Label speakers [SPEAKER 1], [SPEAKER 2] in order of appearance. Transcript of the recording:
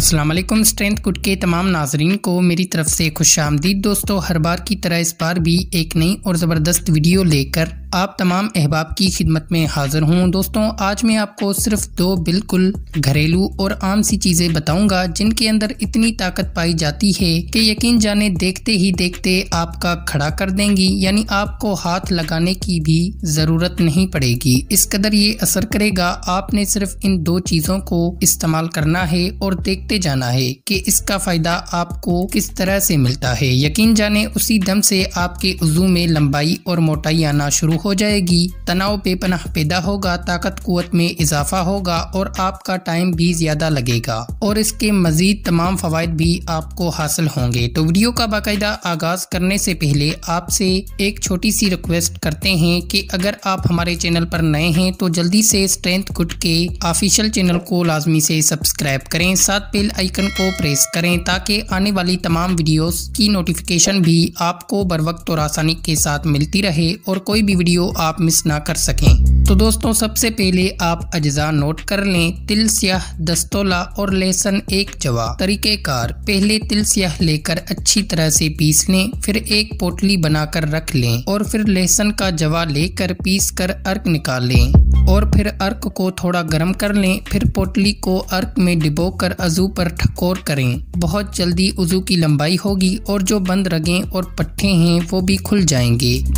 [SPEAKER 1] Aslam strength could के तमाम नाजरन को मेरी तरफ से खुश आमदीद दोस्तों हर बार की तरह इस बार भी एक नई और ज़बरदस्त वीडियो लेकर आप तमाम अहबाब की खिदमत में हाज़िर हूँ दोस्तों आज मैं आपको सिर्फ दो बिल्कुल घरेलू और आम सी चीज़ें बताऊंगा जिनके अंदर इतनी ताकत पाई जाती है कि यकीन जाने देखते ही देखते आपका खड़ा कर देंगी यानी आपको हाथ लगाने की भी ज़रूरत नहीं पड़ेगी इस कदर ये असर करेगा आपने सिर्फ इन दो चीज़ों को इस्तेमाल करना है और देखते जाना है कि इसका फ़ायदा आपको किस तरह से मिलता है यकीन जाने उसी दम से आपके उजू में लंबाई और मोटाई आना शुरू हो जाएगी तनाव पे पनाह पैदा होगा ताकत कुत में इजाफा होगा और आपका टाइम भी ज़्यादा लगेगा और इसके मज़ीद तमाम फ़वाद भी आपको हासिल होंगे तो वीडियो का बाकायदा आगाज़ करने से पहले आपसे एक छोटी सी रिक्वेस्ट करते हैं कि अगर आप हमारे चैनल पर नए हैं तो जल्दी से स्ट्रेंथ गुट के ऑफिशियल चैनल को लाजमी से सब्सक्राइब करें साथ बेल आइकन को प्रेस करें ताकि आने वाली तमाम वीडियोस की नोटिफिकेशन भी आपको बर वक्त और आसानी के साथ मिलती रहे और कोई भी वीडियो वीडियो आप मिस ना कर सकें तो दोस्तों सबसे पहले आप अज्जा नोट कर लें तिल स्याह दस्तोला और लहसन एक जवा तरीक़ेकार पहले तिल स्याह लेकर अच्छी तरह से पीस लें फिर एक पोटली बनाकर रख लें और फिर लहसन का जवा लेकर पीस कर अर्क निकाल लें और फिर अर्क को थोड़ा गर्म कर लें फिर पोटली को अर्क में डिबो कर अजू पर ठकोर करें बहुत जल्दी उजू की लंबाई होगी और जो बंद रगें और पट्टे हैं वो भी खुल जाएंगे